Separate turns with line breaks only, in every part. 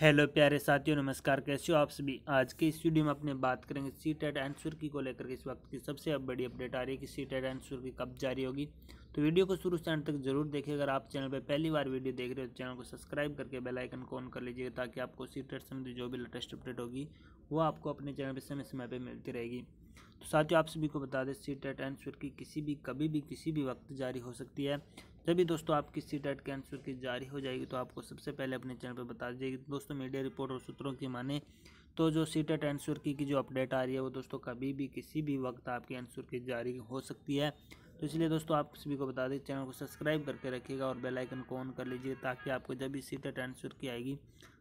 hello प्यारे साथियों नमस्कार कैसे हो आप सभी आज के इस वीडियो में अपने बात करेंगे सी टेट एंड सुर्खी को लेकर के इस वक्त की सबसे अब बड़ी अपडेट आ रही है कि सी टेट एंड सुर्खी कब जारी होगी तो वीडियो को शुरू से अंत तक जरूर देखिए अगर आप चैनल पर पहली बार वीडियो देख रहे हो तो चैनल को सब्सक्राइब करके बेलाइकन को ऑन कर लीजिएगा ताकि आपको सी टेट संबंधी जो भी लेटेस्ट अपडेट होगी वो आपको अपने चैनल पर समय समय पर मिलती रहेगी तो साथियों आप सभी को बता दें सी टेट आंसर की किसी भी कभी भी किसी भी वक्त जारी हो सकती है जब भी दोस्तों आपकी सी टेट के आंसर की जारी हो जाएगी तो आपको सबसे पहले अपने चैनल पर बता दीजिएगी दोस्तों मीडिया रिपोर्ट और सूत्रों की माने तो जो सी टेट आंसर की जो अपडेट आ रही है वो दोस्तों कभी भी किसी भी वक्त आपकी आंसर की जारी हो सकती है तो इसलिए दोस्तों आप सभी को बता दें चैनल को सब्सक्राइब करके रखिएगा और बेल आइकन को ऑन कर लीजिए ताकि आपको जब भी सीटें ट्रांसफ़र की आएगी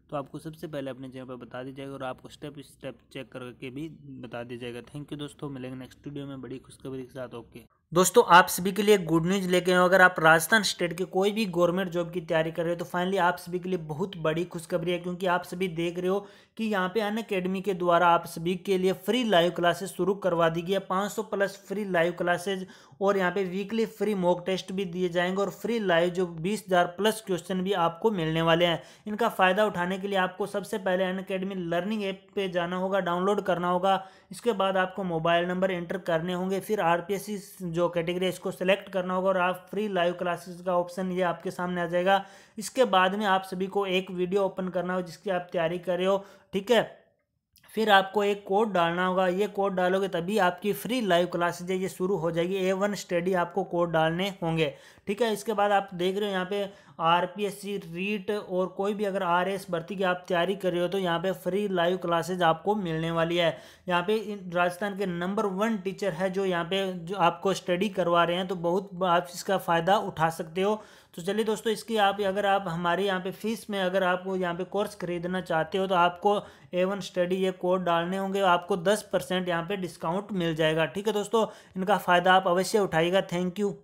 तो आपको सबसे पहले अपने चैनल पर बता दिया जाएगा और आपको स्टेप स्टेप चेक करके भी बता दिया जाएगा थैंक यू दोस्तों मिलेंगे नेक्स्ट वीडियो में बड़ी खुशखबरी के साथ ओके दोस्तों आप सभी के लिए गुड न्यूज़ लेके आए अगर आप राजस्थान स्टेट के कोई भी गवर्नमेंट जॉब की तैयारी कर रहे हो तो फाइनली आप सभी के लिए बहुत बड़ी खुशखबरी है क्योंकि आप सभी देख रहे हो कि यहाँ पे अन अकेडमी के द्वारा आप सभी के लिए फ्री लाइव क्लासेस शुरू करवा दी गई है 500 प्लस फ्री लाइव क्लासेज और यहाँ पे वीकली फ्री मॉक टेस्ट भी दिए जाएंगे और फ्री लाइव जो बीस प्लस क्वेश्चन भी आपको मिलने वाले हैं इनका फ़ायदा उठाने के लिए आपको सबसे पहले अन अकेडमी लर्निंग ऐप पर जाना होगा डाउनलोड करना होगा इसके बाद आपको मोबाइल नंबर एंटर करने होंगे फिर आर जो जो कैटेगरी है इसको सेलेक्ट करना होगा और आप फ्री लाइव क्लासेस का ऑप्शन ये आपके सामने आ जाएगा इसके बाद में आप सभी को एक वीडियो ओपन करना हो जिसकी आप तैयारी कर रहे हो ठीक है फिर आपको एक कोड डालना होगा ये कोड डालोगे तभी आपकी फ्री लाइव क्लासेज ये शुरू हो जाएगी ए वन स्टडी आपको कोड डालने होंगे ठीक है इसके बाद आप देख रहे हो यहाँ पे R P S C REET और कोई भी अगर आर एस भर्ती की आप तैयारी कर रहे हो तो यहाँ पे फ्री लाइव क्लासेज आपको मिलने वाली है यहाँ पे राजस्थान के नंबर वन टीचर है जो यहाँ पे जो आपको स्टडी करवा रहे हैं तो बहुत आप इसका फ़ायदा उठा सकते हो तो चलिए दोस्तों इसकी आप अगर आप हमारे यहाँ पे फीस में अगर आप यहाँ पे कोर्स खरीदना चाहते हो तो आपको ए वन स्टडी ये कोड डालने होंगे आपको दस परसेंट यहाँ पर डिस्काउंट मिल जाएगा ठीक है दोस्तों इनका फ़ायदा आप अवश्य उठाइएगा थैंक यू